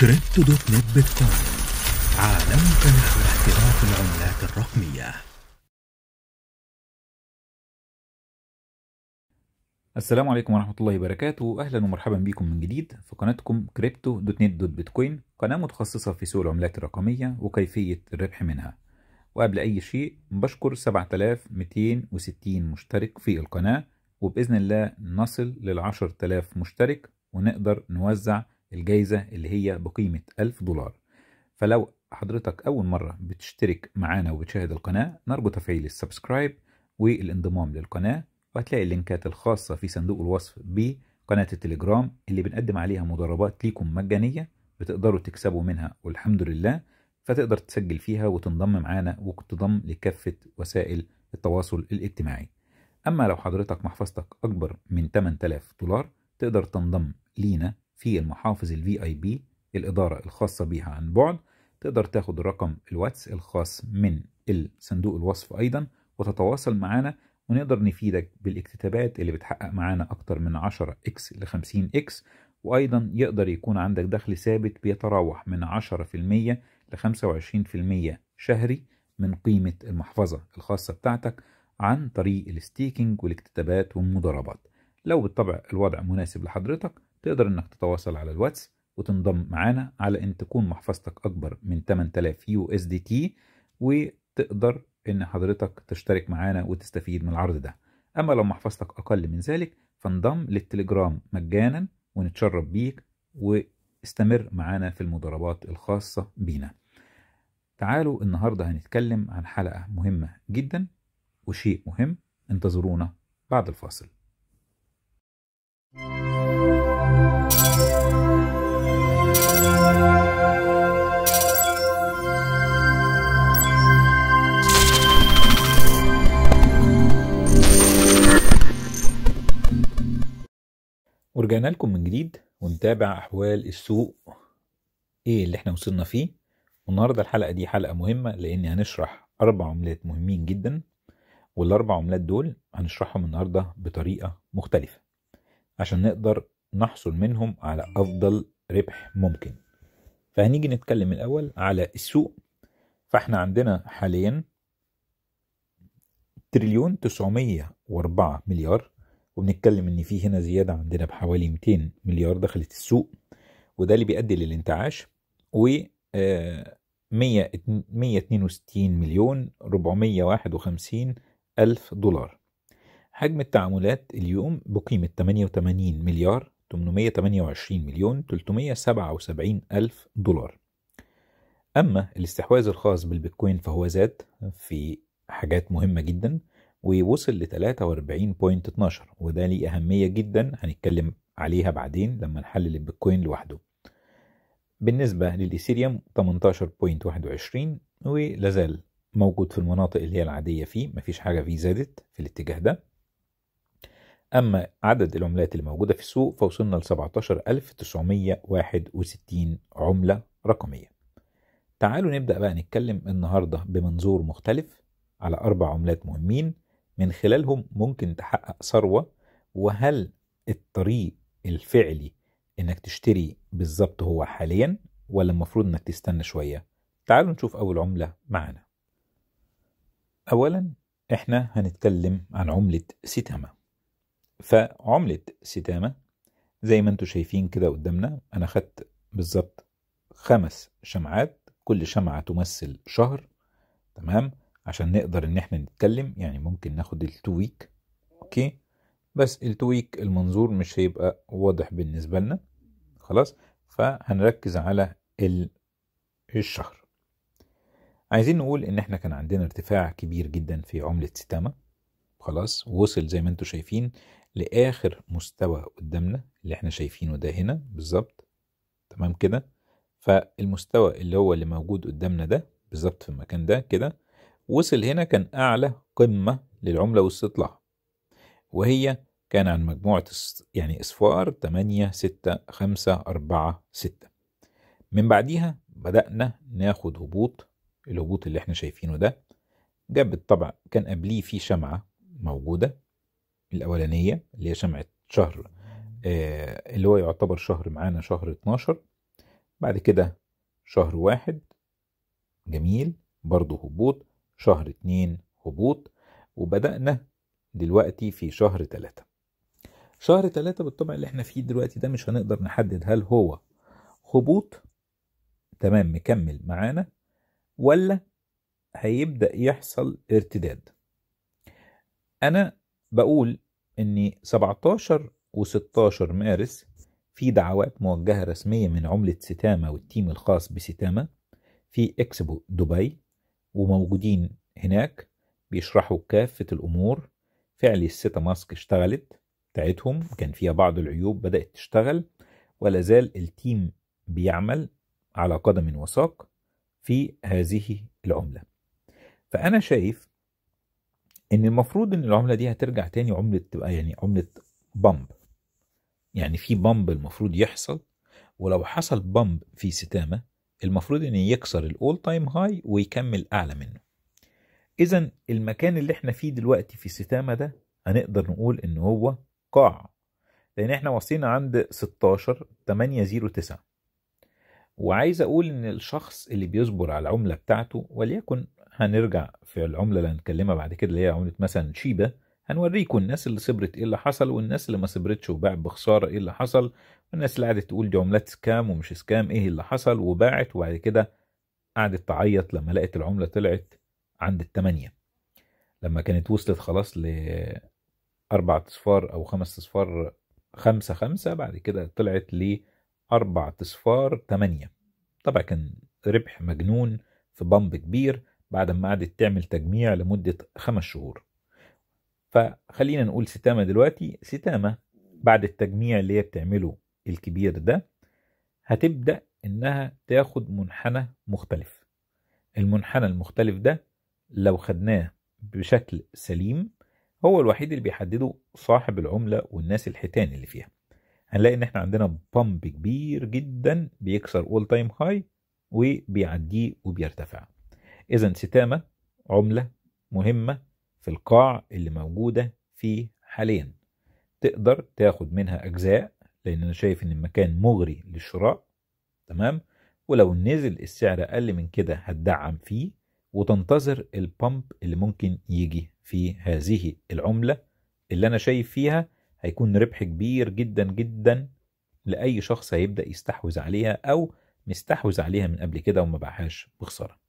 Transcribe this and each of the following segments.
كريبتو دوت نت بيتكوين عالمك نحو احتراف العملات الرقمية السلام عليكم ورحمة الله وبركاته أهلا ومرحبا بكم من جديد في قناتكم كريبتو دوت نت دوت بيتكوين قناة متخصصة في سوق العملات الرقمية وكيفية الربح منها وقبل أي شيء بشكر 7260 مشترك في القناة وبإذن الله نصل لل 10000 مشترك ونقدر نوزع الجايزة اللي هي بقيمة 1000 دولار فلو حضرتك أول مرة بتشترك معانا وبتشاهد القناة نرجو تفعيل السبسكرايب والانضمام للقناة وهتلاقي اللينكات الخاصة في صندوق الوصف بقناة التليجرام اللي بنقدم عليها مدربات ليكم مجانية بتقدروا تكسبوا منها والحمد لله فتقدر تسجل فيها وتنضم معانا وتنضم لكافة وسائل التواصل الاجتماعي أما لو حضرتك محفظتك أكبر من 8000 دولار تقدر تنضم لينا في المحافظ الفي اي بي الإدارة الخاصة بيها عن بعد تقدر تاخد رقم الواتس الخاص من الصندوق الوصف أيضا وتتواصل معنا ونقدر نفيدك بالاكتتابات اللي بتحقق معانا أكتر من 10 إكس ل 50 إكس وأيضا يقدر يكون عندك دخل ثابت بيتراوح من 10% ل 25% شهري من قيمة المحفظة الخاصة بتاعتك عن طريق الستيكينج والاكتتابات والمضاربات لو بالطبع الوضع مناسب لحضرتك تقدر انك تتواصل على الواتس وتنضم معانا على ان تكون محفظتك اكبر من 8000 يو اس دي تي وتقدر ان حضرتك تشترك معانا وتستفيد من العرض ده اما لو محفظتك اقل من ذلك فانضم للتليجرام مجانا ونتشرب بيك واستمر معانا في المضاربات الخاصة بينا تعالوا النهاردة هنتكلم عن حلقة مهمة جدا وشيء مهم انتظرونا بعد الفاصل ورجعنا لكم من جديد ونتابع احوال السوق ايه اللي احنا وصلنا فيه والنهارده الحلقه دي حلقه مهمه لان هنشرح اربع عملات مهمين جدا والاربع عملات دول هنشرحهم النهارده بطريقه مختلفه عشان نقدر نحصل منهم على افضل ربح ممكن فهنيجي نتكلم الاول على السوق فاحنا عندنا حاليا تريليون واربعة مليار وبنتكلم ان في هنا زياده عندنا بحوالي 200 مليار دخلت السوق وده اللي بيؤدي للانتعاش و 162 آه، مليون 451 ألف دولار حجم التعاملات اليوم بقيمة 88 مليار 828 مليون 377 ألف دولار أما الاستحواذ الخاص بالبيتكوين فهو زاد في حاجات مهمة جدا ووصل ل 43.12 وده ليه أهمية جدا هنتكلم عليها بعدين لما نحلل البيتكوين لوحده بالنسبة للإيثيريوم 18.21 ولازال موجود في المناطق اللي هي العادية فيه مفيش حاجة فيه زادت في الاتجاه ده أما عدد العملات اللي موجودة في السوق فوصلنا ل 17961 عملة رقمية تعالوا نبدأ بقى نتكلم النهاردة بمنظور مختلف على أربع عملات مهمين من خلالهم ممكن تحقق ثروة وهل الطريق الفعلي انك تشتري بالظبط هو حاليا ولا المفروض انك تستنى شوية تعالوا نشوف اول عملة معانا اولا احنا هنتكلم عن عملة ستاما فعملة ستاما زي ما انتم شايفين كده قدامنا انا خدت بالظبط خمس شمعات كل شمعة تمثل شهر تمام عشان نقدر ان احنا نتكلم يعني ممكن ناخد التو ويك اوكي بس التو ويك المنظور مش هيبقى واضح بالنسبه لنا خلاص فهنركز على الشهر عايزين نقول ان احنا كان عندنا ارتفاع كبير جدا في عملة ستامة خلاص وصل زي ما انتم شايفين لاخر مستوى قدامنا اللي احنا شايفينه ده هنا بالظبط تمام كده فالمستوى اللي هو اللي موجود قدامنا ده بالظبط في المكان ده كده وصل هنا كان أعلى قمة للعملة والاستطلاع وهي كان عن مجموعة يعني اصفار تمانية ستة خمسة أربعة ستة من بعديها بدأنا ناخد هبوط الهبوط اللي احنا شايفينه ده جاب بالطبع كان قبليه في شمعة موجودة الأولانية اللي هي شمعة شهر آه اللي هو يعتبر شهر معانا شهر 12 بعد كده شهر واحد جميل برضه هبوط شهر اتنين هبوط وبدأنا دلوقتي في شهر تلاتة شهر تلاتة بالطبع اللي احنا فيه دلوقتي ده مش هنقدر نحدد هل هو هبوط تمام مكمل معانا ولا هيبدأ يحصل ارتداد أنا بقول إن 17 و16 مارس في دعوات موجهة رسمية من عملة ستامة والتيم الخاص بستامة في إكسبو دبي وموجودين هناك بيشرحوا كافة الأمور فعل الستا ماسك اشتغلت بتاعتهم كان فيها بعض العيوب بدأت تشتغل ولا زال التيم بيعمل على قدم وساق في هذه العملة فأنا شايف إن المفروض إن العملة دي هترجع تاني عملة تبقى يعني عملة بامب يعني في بامب المفروض يحصل ولو حصل بامب في ستامة المفروض ان يكسر الاول تايم هاي ويكمل اعلى منه اذا المكان اللي احنا فيه دلوقتي في ستامة ده هنقدر نقول ان هو قاع لان احنا واصلين عند 16 809 وعايز اقول ان الشخص اللي بيصبر على العمله بتاعته وليكن هنرجع في العمله اللي هنتكلمها بعد كده اللي هي عمله مثلا شيبا هنوريكم الناس اللي صبرت ايه اللي حصل والناس اللي ما صبرتش وباع بخساره ايه اللي حصل الناس اللي قعدت تقول دي عملات سكام ومش سكام ايه اللي حصل وباعت وبعد كده قعدت تعيط لما لقت العملة طلعت عند التمانية لما كانت وصلت خلاص اربع أصفار أو خمس أصفار خمسة خمسة بعد كده طلعت اربع أصفار تمانية طبعا كان ربح مجنون في بامب كبير بعد ما قعدت تعمل تجميع لمدة خمس شهور فخلينا نقول ستامة دلوقتي ستامة بعد التجميع اللي هي بتعمله الكبير ده هتبدأ إنها تاخد منحنى مختلف المنحنى المختلف ده لو خدناه بشكل سليم هو الوحيد اللي بيحدده صاحب العملة والناس الحيتان اللي فيها هنلاقي ان احنا عندنا بامب كبير جدا بيكسر اول تايم هاي وبيعديه وبيرتفع اذا ستامة عملة مهمة في القاع اللي موجودة فيه حاليا تقدر تاخد منها اجزاء لان انا شايف ان المكان مغري للشراء تمام ولو نزل السعر اقل من كده هتدعم فيه وتنتظر البامب اللي ممكن يجي في هذه العمله اللي انا شايف فيها هيكون ربح كبير جدا جدا لاي شخص هيبدا يستحوذ عليها او مستحوذ عليها من قبل كده وما باعهاش بخساره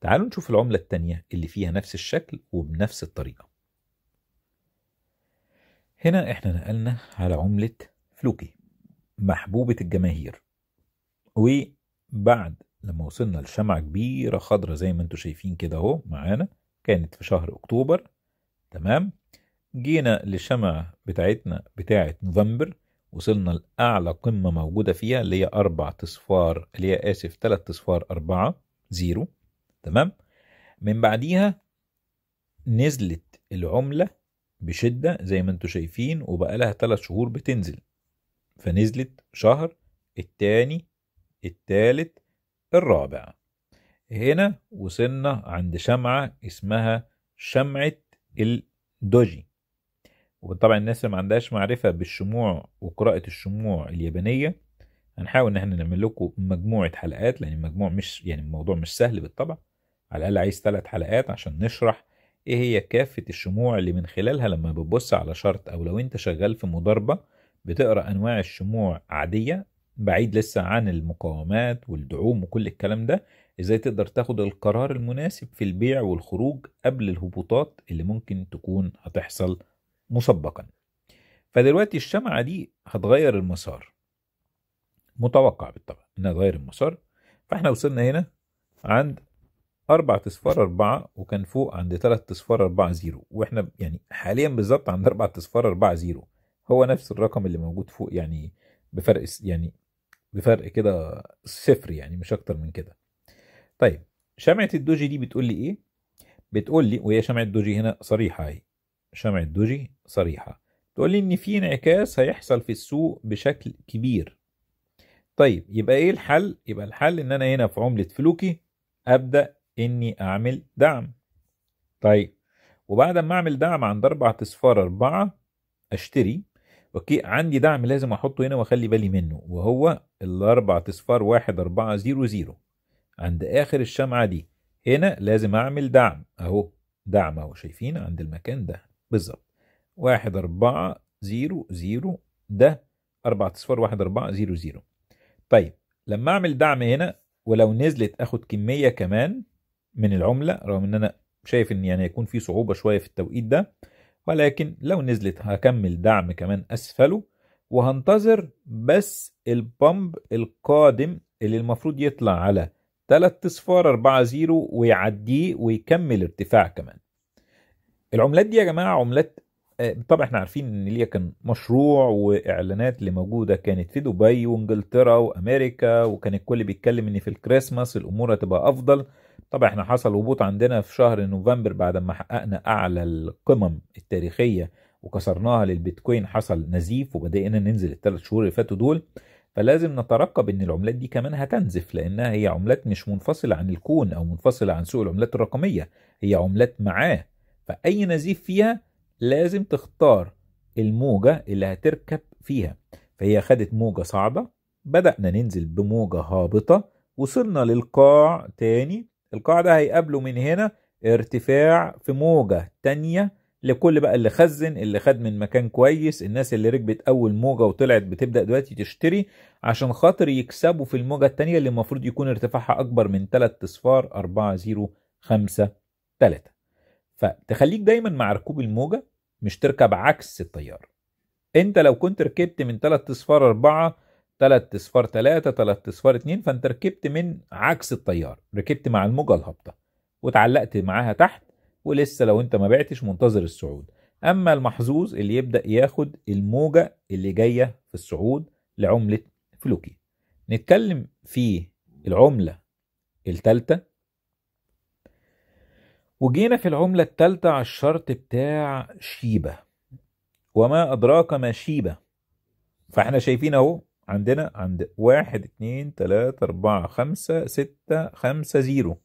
تعالوا نشوف العملة التانية اللي فيها نفس الشكل وبنفس الطريقة هنا احنا نقلنا على عملة فلوكي محبوبة الجماهير وبعد لما وصلنا لشمعة كبيرة خضرة زي ما انتم شايفين كده اهو معانا كانت في شهر اكتوبر تمام جينا للشمعة بتاعتنا بتاعة نوفمبر وصلنا لأعلى قمة موجودة فيها اللي هي أربع تصفار اللي هي آسف تلات تصفار أربعة زيرو تمام من بعديها نزلت العملة بشدة زي ما انتم شايفين وبقى لها تلات شهور بتنزل فنزلت شهر التاني التالت الرابع هنا وصلنا عند شمعة اسمها شمعة الدوجي وطبعا الناس اللي ما عندهاش معرفة بالشموع وقراءة الشموع اليابانية هنحاول ان احنا نعمل لكم مجموعة حلقات لان المجموع مش يعني الموضوع مش سهل بالطبع على الاقل عايز ثلاث حلقات عشان نشرح ايه هي كافة الشموع اللي من خلالها لما بتبص على شرط او لو انت شغال في مضاربة بتقرا انواع الشموع عاديه بعيد لسه عن المقاومات والدعوم وكل الكلام ده ازاي تقدر تاخد القرار المناسب في البيع والخروج قبل الهبوطات اللي ممكن تكون هتحصل مسبقا فدلوقتي الشمعة دي هتغير المسار متوقع بالطبع انها تغير المسار فاحنا وصلنا هنا عند أربعة تصفار أربعة وكان فوق عند تلات تصفار أربعة زيرو واحنا يعني حاليا بالظبط عند أربعة تصفار أربعة زيرو هو نفس الرقم اللي موجود فوق يعني بفرق يعني بفرق كده صفر يعني مش اكتر من كده طيب شمعة الدوجي دي بتقول لي ايه بتقول لي وهي شمعة الدوجي هنا صريحة اهي شمعة الدوجي صريحة تقول لي ان في انعكاس هيحصل في السوق بشكل كبير طيب يبقى ايه الحل يبقى الحل ان انا هنا في عملة فلوكي ابدأ اني اعمل دعم طيب وبعد ما اعمل دعم عند اربعة اصفار اربعة اشتري اوكي عندي دعم لازم احطه هنا واخلي بالي منه وهو الاربع اصفار واحد اربعة زيرو زيرو عند اخر الشمعة دي هنا لازم اعمل دعم اهو دعم اهو شايفين عند المكان ده بالظبط واحد اربعة زيرو زيرو ده اربع اصفار واحد اربعة زيرو زيرو طيب لما اعمل دعم هنا ولو نزلت اخد كمية كمان من العملة رغم ان انا شايف ان يعني هيكون في صعوبة شوية في التوقيت ده ولكن لو نزلت هكمل دعم كمان اسفله وهنتظر بس البامب القادم اللي المفروض يطلع على 3 اصفار 4 0 ويعديه ويكمل ارتفاع كمان العملات دي يا جماعه عملات آه، طبعا احنا عارفين ان ليها كان مشروع واعلانات اللي موجوده كانت في دبي وانجلترا وامريكا وكان الكل بيتكلم ان في الكريسماس الامور هتبقى افضل طبعا احنا حصل هبوط عندنا في شهر نوفمبر بعد ما حققنا اعلى القمم التاريخيه وكسرناها للبيتكوين حصل نزيف وبدأنا ننزل الثلاث شهور اللي فاتوا دول فلازم نترقب ان العملات دي كمان هتنزف لانها هي عملات مش منفصله عن الكون او منفصله عن سوق العملات الرقميه هي عملات معاه فاي نزيف فيها لازم تختار الموجه اللي هتركب فيها فهي خدت موجه صعبه بدأنا ننزل بموجه هابطه وصلنا للقاع تاني القاع هيقابله من هنا ارتفاع في موجة تانية لكل بقى اللي خزن اللي خد من مكان كويس الناس اللي ركبت اول موجه وطلعت بتبدا دلوقتي تشتري عشان خاطر يكسبوا في الموجه الثانيه اللي المفروض يكون ارتفاعها اكبر من 3 اصفار 4 0 5 3 فتخليك دايما مع ركوب الموجه مش تركب عكس التيار انت لو كنت ركبت من 3 اصفار 4 3 اصفار 3 3 اصفار 2 فانت ركبت من عكس التيار ركبت مع الموجه الهابطه واتعلقت معاها تحت ولسه لو انت ما بعتش منتظر الصعود اما المحظوظ اللي يبدا ياخد الموجه اللي جايه في الصعود لعمله فلوكي نتكلم في العمله الثالثه وجينا في العمله الثالثه على الشرط بتاع شيبه وما ادراك ما شيبه فاحنا شايفين اهو عندنا عند واحد اتنين تلاتة أربعة خمسة ستة خمسة زيرو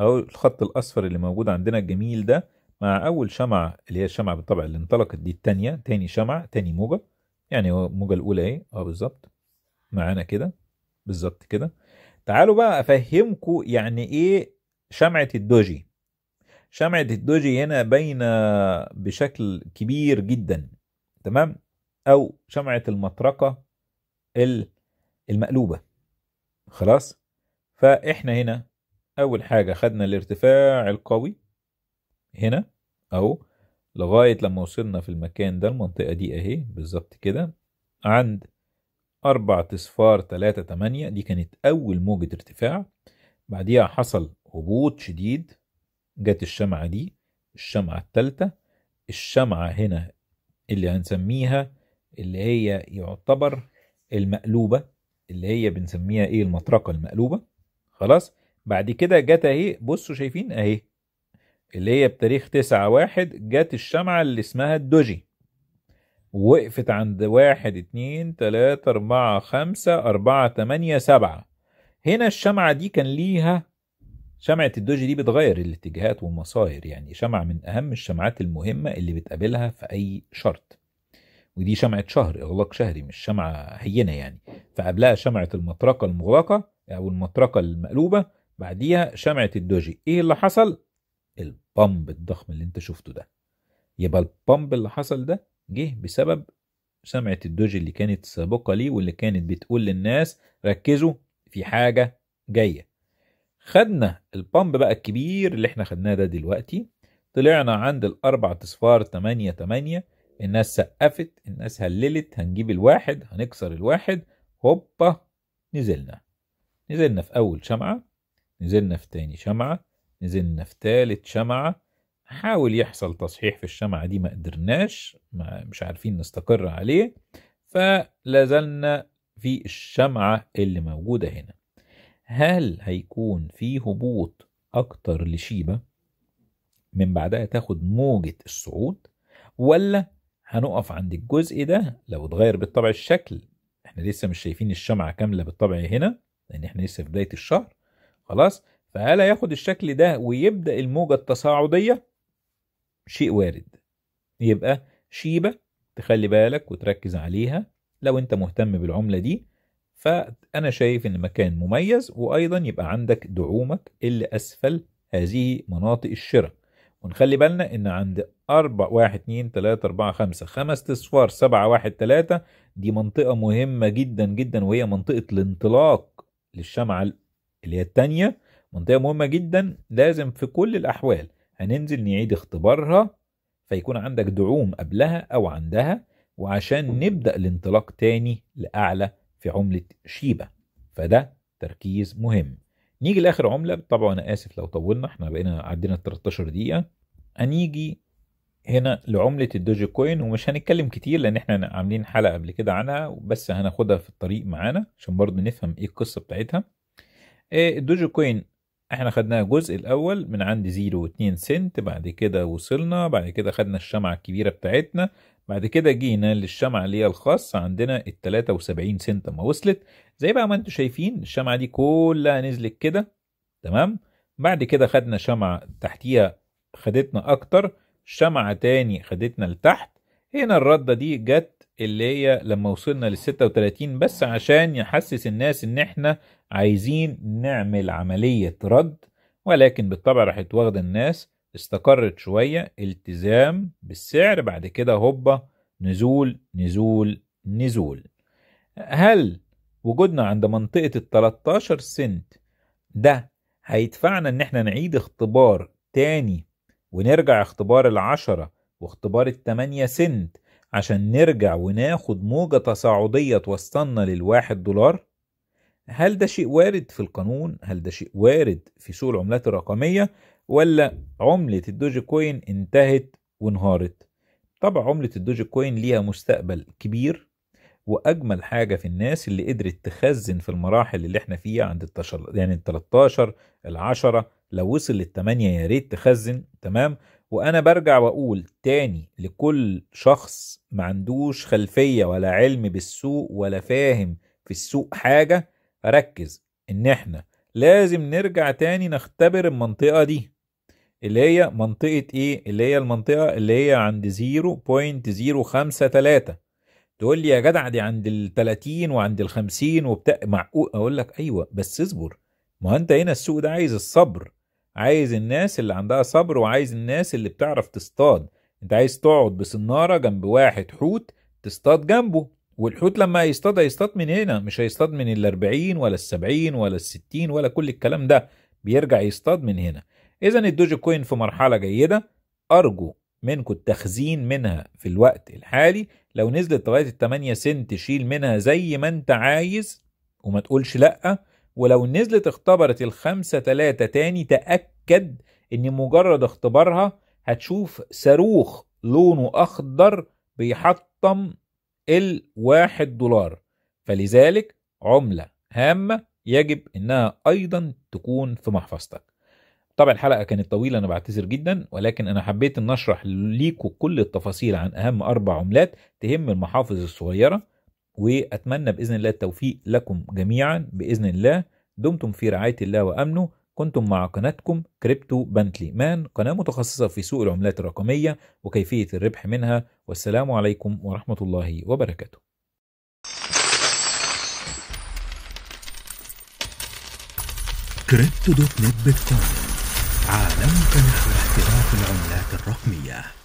أو الخط الأصفر اللي موجود عندنا الجميل ده مع أول شمعة اللي هي الشمعة بالطبع اللي انطلقت دي التانية تاني شمعة تاني موجة يعني الموجة الأولى أهي أه بالظبط معانا كده بالظبط كده تعالوا بقى أفهمكم يعني إيه شمعة الدوجي شمعة الدوجي هنا باينة بشكل كبير جدا تمام أو شمعة المطرقة المقلوبة خلاص فإحنا هنا أول حاجة خدنا الارتفاع القوي هنا أو لغاية لما وصلنا في المكان ده المنطقة دي أهي بالظبط كده عند أربعة أصفار تلاتة تمانية دي كانت أول موجة ارتفاع بعديها حصل هبوط شديد جت الشمعة دي الشمعة التالتة الشمعة هنا اللي هنسميها اللي هي يعتبر المقلوبه اللي هي بنسميها ايه المطرقه المقلوبه خلاص بعد كده جت اهي بصوا شايفين اهي اللي هي بتاريخ تسعة واحد جت الشمعه اللي اسمها الدوجي وقفت عند واحد اتنين تلاتة اربعة خمسة اربعة تمانية سبعة هنا الشمعة دي كان ليها شمعة الدوجي دي بتغير الاتجاهات والمصائر يعني شمعة من اهم الشمعات المهمة اللي بتقابلها في اي شرط ودي شمعة شهر إغلاق شهري مش شمعة هينة يعني فقبلها شمعة المطرقة المغلقة أو المطرقة المقلوبة بعديها شمعة الدوجي إيه اللي حصل؟ البامب الضخم اللي أنت شفته ده يبقى البامب اللي حصل ده جه بسبب شمعة الدوجي اللي كانت سابقة ليه واللي كانت بتقول للناس ركزوا في حاجة جاية خدنا البامب بقى الكبير اللي احنا خدناه ده دلوقتي طلعنا عند الأربع أصفار 8 8 الناس سقفت الناس هللت هنجيب الواحد هنكسر الواحد هوبا نزلنا نزلنا في أول شمعة نزلنا في تاني شمعة نزلنا في تالت شمعة حاول يحصل تصحيح في الشمعة دي ما قدرناش ما مش عارفين نستقر عليه فلازلنا في الشمعة اللي موجودة هنا هل هيكون في هبوط أكتر لشيبة من بعدها تاخد موجة الصعود ولا هنقف عند الجزء ده لو اتغير بالطبع الشكل احنا لسه مش شايفين الشمعة كاملة بالطبع هنا لان احنا لسه في بداية الشهر خلاص فهل ياخد الشكل ده ويبدأ الموجة التصاعدية شيء وارد يبقى شيبة تخلي بالك وتركز عليها لو انت مهتم بالعملة دي فأنا شايف إن مكان مميز وأيضا يبقى عندك دعومك اللي أسفل هذه مناطق الشراء ونخلي بالنا ان عند 4 1 2 3 4 5 خمس اصفار 7 1 3 دي منطقه مهمه جدا جدا وهي منطقه الانطلاق للشمعه اللي هي الثانيه منطقه مهمه جدا لازم في كل الاحوال هننزل نعيد اختبارها فيكون عندك دعوم قبلها او عندها وعشان نبدا الانطلاق تاني لاعلى في عمله شيبه فده تركيز مهم نيجي لاخر عمله طبعا انا اسف لو طولنا احنا بقينا عدينا 13 دقيقه هنيجي هنا لعملة الدوجي كوين ومش هنتكلم كتير لأن احنا عاملين حلقة قبل كده عنها بس هناخدها في الطريق معانا عشان برضه نفهم ايه القصة بتاعتها إيه، الدوجي كوين احنا خدناها الجزء الأول من عند 0.2 سنت بعد كده وصلنا بعد كده خدنا الشمعة الكبيرة بتاعتنا بعد كده جينا للشمعة اللي هي الخاصة عندنا التلاتة 73 سنت ما وصلت زي بقى ما انتم شايفين الشمعة دي كلها نزلت كده تمام بعد كده خدنا شمعة تحتيها خدتنا اكتر شمعة تاني خدتنا لتحت هنا الردة دي جت اللي هي لما وصلنا لل 36 بس عشان يحسس الناس ان احنا عايزين نعمل عملية رد ولكن بالطبع راحت واخدة الناس استقرت شوية التزام بالسعر بعد كده هوبا نزول نزول نزول هل وجودنا عند منطقة ال 13 سنت ده هيدفعنا ان احنا نعيد اختبار تاني ونرجع اختبار العشرة واختبار التمانية سنت عشان نرجع وناخد موجة تصاعدية توصلنا للواحد دولار؟ هل ده شيء وارد في القانون؟ هل ده شيء وارد في سوق العملات الرقمية؟ ولا عملة الدوج كوين انتهت وانهارت؟ طبعا عملة الدوج كوين ليها مستقبل كبير واجمل حاجه في الناس اللي قدرت تخزن في المراحل اللي احنا فيها عند التشل... يعني ال 13 ال 10 لو وصل للتمانية يا ريت تخزن تمام وانا برجع واقول تاني لكل شخص ما عندوش خلفية ولا علم بالسوق ولا فاهم في السوق حاجة ركز ان احنا لازم نرجع تاني نختبر المنطقة دي اللي هي منطقة ايه اللي هي المنطقة اللي هي عند 0.053 تقول لي يا جدع دي عند ال 30 وعند ال 50 وبتاع معقول اقول لك ايوه بس اصبر ما انت هنا السوق ده عايز الصبر عايز الناس اللي عندها صبر وعايز الناس اللي بتعرف تصطاد انت عايز تقعد بصنارة جنب واحد حوت تصطاد جنبه والحوت لما هيصطاد هيصطاد من هنا مش هيصطاد من ال 40 ولا ال 70 ولا ال 60 ولا كل الكلام ده بيرجع يصطاد من هنا اذا الدوجي كوين في مرحله جيده ارجو منكم التخزين منها في الوقت الحالي لو نزلت لغايه ال 8 سنت شيل منها زي ما انت عايز وما تقولش لا ولو نزلت اختبرت الخمسة تلاتة تاني تأكد ان مجرد اختبارها هتشوف صاروخ لونه اخضر بيحطم الواحد دولار فلذلك عملة هامة يجب انها ايضا تكون في محفظتك طبعا الحلقة كانت طويلة أنا بعتذر جدا ولكن أنا حبيت أن أشرح ليكم كل التفاصيل عن أهم أربع عملات تهم المحافظ الصغيرة وأتمنى بإذن الله التوفيق لكم جميعا بإذن الله دمتم في رعاية الله وأمنه كنتم مع قناتكم كريبتو بنتلي مان قناة متخصصة في سوق العملات الرقمية وكيفية الربح منها والسلام عليكم ورحمة الله وبركاته كريبتو دوت نت بيتكوين عالمك نحو احتراف العملات الرقمية